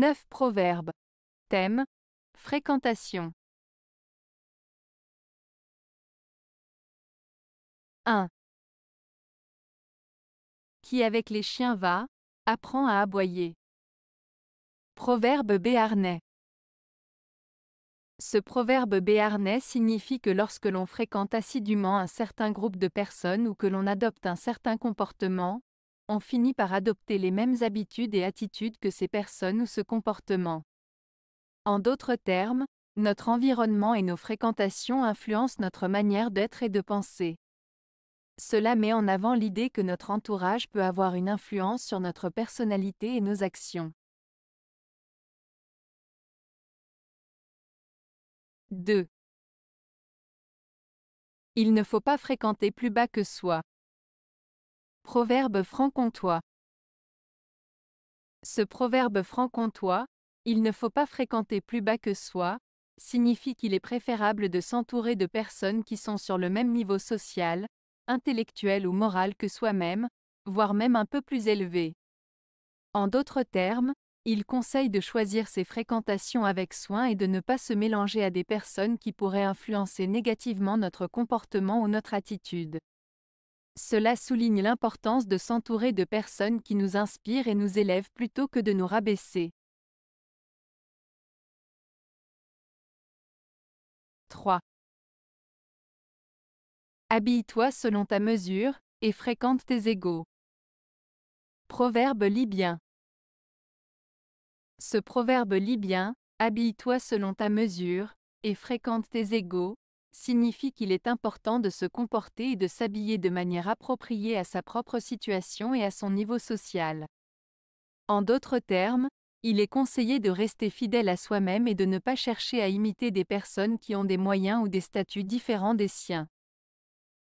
9 proverbes. Thème Fréquentation. 1. Qui avec les chiens va, apprend à aboyer. Proverbe béarnais. Ce proverbe béarnais signifie que lorsque l'on fréquente assidûment un certain groupe de personnes ou que l'on adopte un certain comportement, on finit par adopter les mêmes habitudes et attitudes que ces personnes ou ce comportement. En d'autres termes, notre environnement et nos fréquentations influencent notre manière d'être et de penser. Cela met en avant l'idée que notre entourage peut avoir une influence sur notre personnalité et nos actions. 2. Il ne faut pas fréquenter plus bas que soi. Proverbe franc-comtois. Ce proverbe franc-comtois, il ne faut pas fréquenter plus bas que soi, signifie qu'il est préférable de s'entourer de personnes qui sont sur le même niveau social, intellectuel ou moral que soi-même, voire même un peu plus élevé. En d'autres termes, il conseille de choisir ses fréquentations avec soin et de ne pas se mélanger à des personnes qui pourraient influencer négativement notre comportement ou notre attitude. Cela souligne l'importance de s'entourer de personnes qui nous inspirent et nous élèvent plutôt que de nous rabaisser. 3. Habille-toi selon ta mesure, et fréquente tes égaux. Proverbe libyen. Ce proverbe libyen, habille-toi selon ta mesure, et fréquente tes égaux, signifie qu'il est important de se comporter et de s'habiller de manière appropriée à sa propre situation et à son niveau social. En d'autres termes, il est conseillé de rester fidèle à soi-même et de ne pas chercher à imiter des personnes qui ont des moyens ou des statuts différents des siens.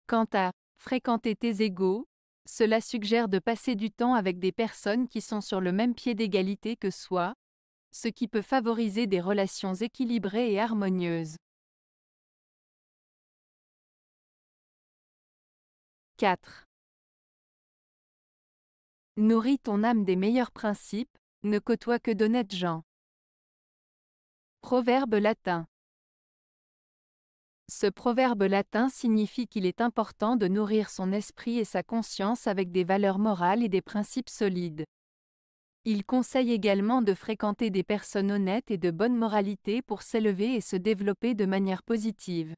Quant à fréquenter tes égaux, cela suggère de passer du temps avec des personnes qui sont sur le même pied d'égalité que soi, ce qui peut favoriser des relations équilibrées et harmonieuses. 4. Nourris ton âme des meilleurs principes, ne côtoie que d'honnêtes gens. Proverbe latin. Ce proverbe latin signifie qu'il est important de nourrir son esprit et sa conscience avec des valeurs morales et des principes solides. Il conseille également de fréquenter des personnes honnêtes et de bonne moralité pour s'élever et se développer de manière positive.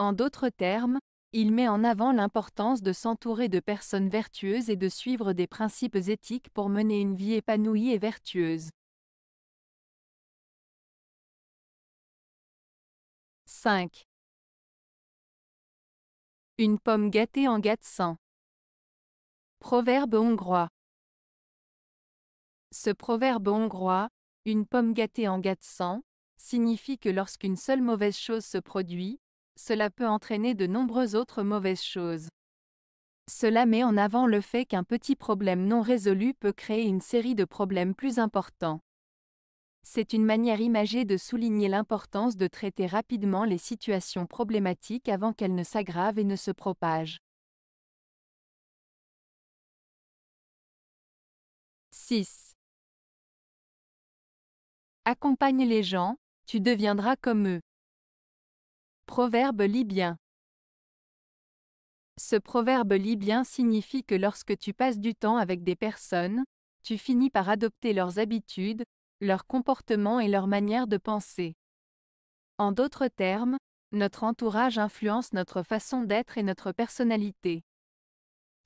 En d'autres termes, il met en avant l'importance de s'entourer de personnes vertueuses et de suivre des principes éthiques pour mener une vie épanouie et vertueuse. 5. Une pomme gâtée en gâte sang. Proverbe hongrois. Ce proverbe hongrois, une pomme gâtée en gâte sang, signifie que lorsqu'une seule mauvaise chose se produit, cela peut entraîner de nombreuses autres mauvaises choses. Cela met en avant le fait qu'un petit problème non résolu peut créer une série de problèmes plus importants. C'est une manière imagée de souligner l'importance de traiter rapidement les situations problématiques avant qu'elles ne s'aggravent et ne se propagent. 6. Accompagne les gens, tu deviendras comme eux. Proverbe libyen. Ce proverbe libyen signifie que lorsque tu passes du temps avec des personnes, tu finis par adopter leurs habitudes, leurs comportements et leur manière de penser. En d'autres termes, notre entourage influence notre façon d'être et notre personnalité.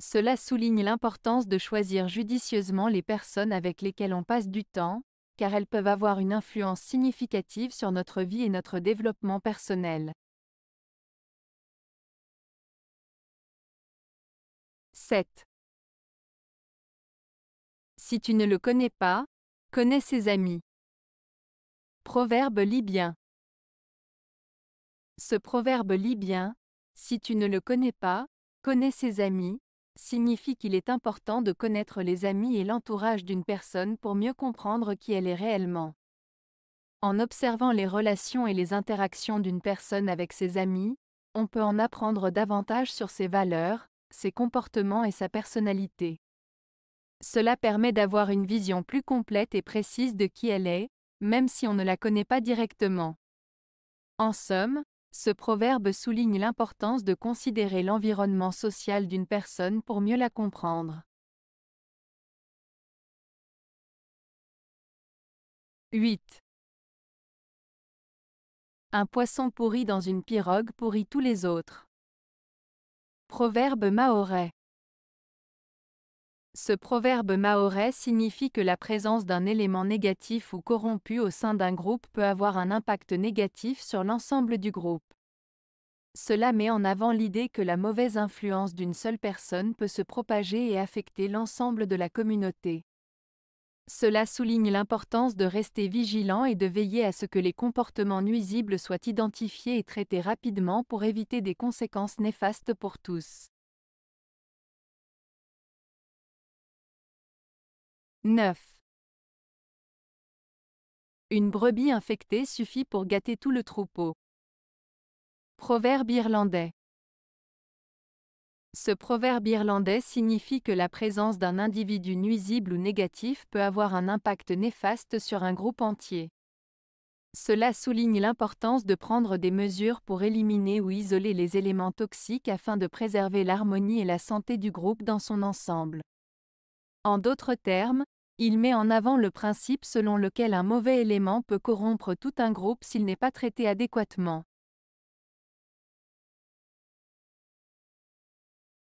Cela souligne l'importance de choisir judicieusement les personnes avec lesquelles on passe du temps, car elles peuvent avoir une influence significative sur notre vie et notre développement personnel. 7. Si tu ne le connais pas, connais ses amis. Proverbe libyen. Ce proverbe libyen, si tu ne le connais pas, connais ses amis, signifie qu'il est important de connaître les amis et l'entourage d'une personne pour mieux comprendre qui elle est réellement. En observant les relations et les interactions d'une personne avec ses amis, on peut en apprendre davantage sur ses valeurs, ses comportements et sa personnalité. Cela permet d'avoir une vision plus complète et précise de qui elle est, même si on ne la connaît pas directement. En somme, ce proverbe souligne l'importance de considérer l'environnement social d'une personne pour mieux la comprendre. 8. Un poisson pourri dans une pirogue pourrit tous les autres. Proverbe maorais. Ce proverbe maorais signifie que la présence d'un élément négatif ou corrompu au sein d'un groupe peut avoir un impact négatif sur l'ensemble du groupe. Cela met en avant l'idée que la mauvaise influence d'une seule personne peut se propager et affecter l'ensemble de la communauté. Cela souligne l'importance de rester vigilant et de veiller à ce que les comportements nuisibles soient identifiés et traités rapidement pour éviter des conséquences néfastes pour tous. 9. Une brebis infectée suffit pour gâter tout le troupeau. Proverbe irlandais. Ce proverbe irlandais signifie que la présence d'un individu nuisible ou négatif peut avoir un impact néfaste sur un groupe entier. Cela souligne l'importance de prendre des mesures pour éliminer ou isoler les éléments toxiques afin de préserver l'harmonie et la santé du groupe dans son ensemble. En d'autres termes, il met en avant le principe selon lequel un mauvais élément peut corrompre tout un groupe s'il n'est pas traité adéquatement.